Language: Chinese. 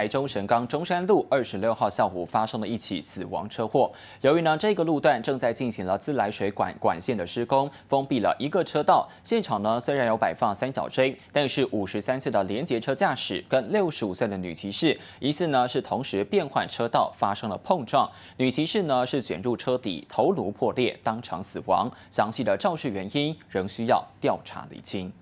台中神冈中山路二十六号下午发生了一起死亡车祸。由于呢这个路段正在进行了自来水管管线的施工，封闭了一个车道。现场呢虽然有摆放三角锥，但是五十三岁的连结车驾驶跟六十五岁的女骑士疑似呢是同时变换车道发生了碰撞。女骑士呢是卷入车底，头颅破裂，当场死亡。详细的肇事原因仍需要调查厘清。